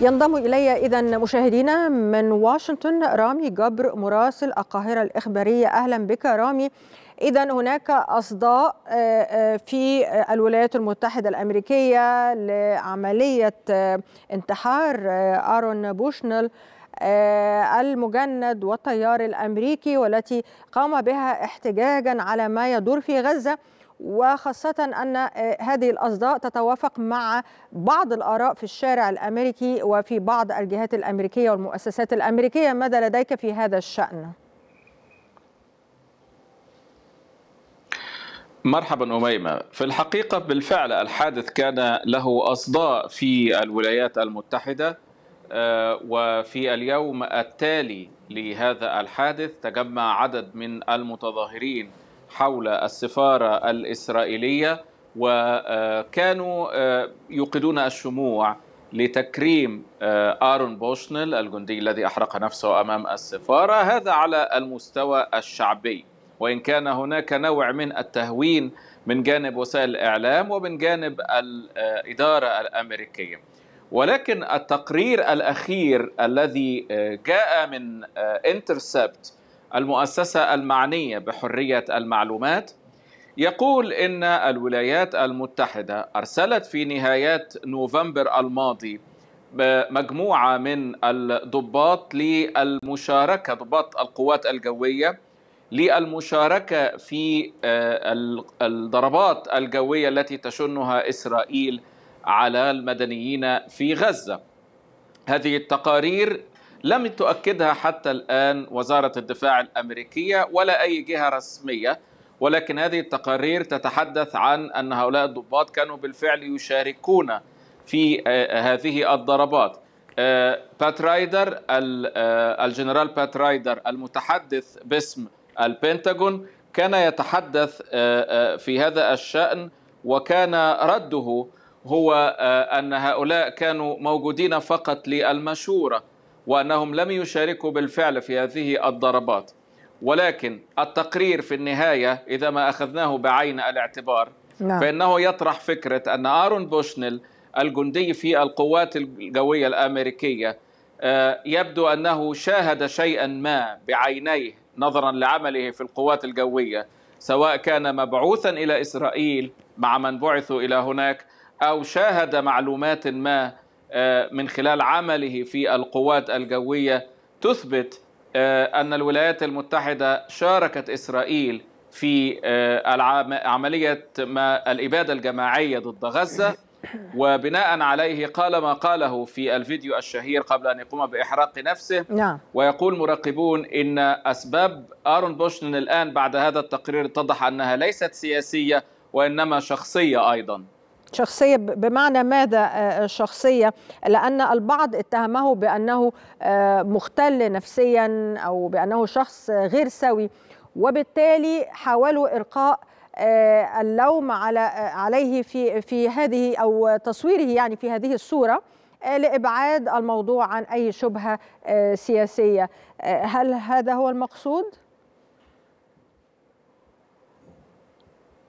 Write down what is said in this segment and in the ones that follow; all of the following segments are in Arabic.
ينضم إلي إذا مشاهدينا من واشنطن رامي جبر مراسل القاهرة الإخبارية أهلا بك رامي إذا هناك أصداء آه، آه، في الولايات المتحدة الأمريكية لعملية آه، انتحار آرون بوشنل المجند والطيار الأمريكي والتي قام بها احتجاجا على ما يدور في غزة وخاصة أن آه، هذه الأصداء تتوافق مع بعض الآراء في الشارع الأمريكي وفي بعض الجهات الأمريكية والمؤسسات الأمريكية ماذا لديك في هذا الشأن؟ مرحبا أميمة في الحقيقة بالفعل الحادث كان له أصداء في الولايات المتحدة آه، وفي اليوم التالي لهذا الحادث تجمع عدد من المتظاهرين حول السفارة الإسرائيلية وكانوا آه، يوقدون الشموع لتكريم آه، آرون بوشنل الجندي الذي أحرق نفسه أمام السفارة هذا على المستوى الشعبي وإن كان هناك نوع من التهوين من جانب وسائل الإعلام ومن جانب الإدارة الأمريكية ولكن التقرير الأخير الذي آه، جاء من انترسبت المؤسسة المعنية بحرية المعلومات يقول إن الولايات المتحدة أرسلت في نهايات نوفمبر الماضي مجموعة من الضباط للمشاركة ضباط القوات الجوية للمشاركة في آه، الضربات الجوية التي تشنها إسرائيل على المدنيين في غزة هذه التقارير لم تؤكدها حتى الآن وزارة الدفاع الأمريكية ولا أي جهة رسمية ولكن هذه التقارير تتحدث عن أن هؤلاء الضباط كانوا بالفعل يشاركون في آه، هذه الضربات آه، بات رايدر آه، الجنرال بات رايدر المتحدث باسم البنتاغون كان يتحدث في هذا الشأن وكان رده هو أن هؤلاء كانوا موجودين فقط للمشورة وأنهم لم يشاركوا بالفعل في هذه الضربات ولكن التقرير في النهاية إذا ما أخذناه بعين الاعتبار نعم. فإنه يطرح فكرة أن آرون بوشنل الجندي في القوات الجوية الأمريكية آه، يبدو أنه شاهد شيئا ما بعينيه نظرا لعمله في القوات الجوية سواء كان مبعوثا إلى إسرائيل مع من بعثوا إلى هناك أو شاهد معلومات ما آه، من خلال عمله في القوات الجوية تثبت آه، أن الولايات المتحدة شاركت إسرائيل في آه، عملية ما الإبادة الجماعية ضد غزة وبناء عليه قال ما قاله في الفيديو الشهير قبل أن يقوم بإحراق نفسه نعم. ويقول مراقبون إن أسباب آرون بوشنن الآن بعد هذا التقرير اتضح أنها ليست سياسية وإنما شخصية أيضاً شخصية بمعنى ماذا آه، آه، شخصية لأن البعض اتهمه بأنه آه، مختل نفسيا أو بأنه شخص غير سوي وبالتالي حاولوا إرقاء اللوم على عليه في في هذه او تصويره يعني في هذه الصوره لابعاد الموضوع عن اي شبهه سياسيه هل هذا هو المقصود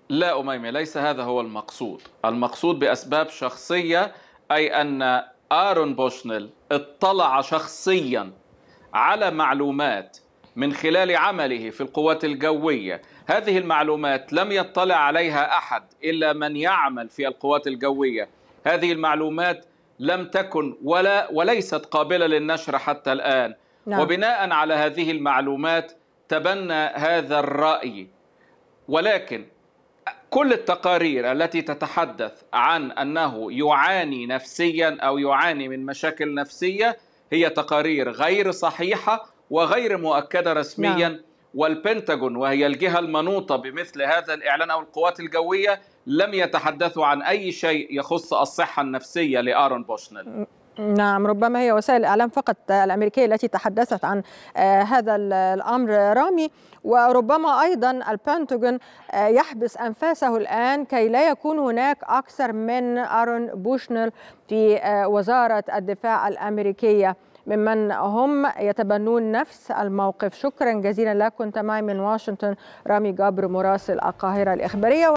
لا أميمة ليس هذا هو المقصود المقصود بأسباب شخصية أي أن آرون بوشنل اطلع شخصيا على معلومات من خلال عمله في القوات الجوية هذه المعلومات لم يطلع عليها أحد إلا من يعمل في القوات الجوية هذه المعلومات لم تكن ولا وليست قابلة للنشر حتى الآن نعم. وبناء على هذه المعلومات تبنى هذا الرأي ولكن كل التقارير التي تتحدث عن انه يعاني نفسيا او يعاني من مشاكل نفسيه هي تقارير غير صحيحه وغير مؤكده رسميا لا. نعم. والبنتاغون وهي الجهه المنوطه بمثل هذا الاعلان او القوات الجويه لم يتحدثوا عن اي شيء يخص الصحه النفسيه لارون بوشنل نعم ربما هي وسائل الإعلام فقط آه، الأمريكية التي تحدثت عن آه، هذا الأمر رامي وربما أيضا البنتاغون آه، يحبس أنفاسه الآن كي لا يكون هناك أكثر من أرون بوشنل في وزارة الدفاع الأمريكية ممن هم يتبنون نفس الموقف شكرا جزيلا لك كنت معي من واشنطن رامي جبر مراسل القاهرة الإخبارية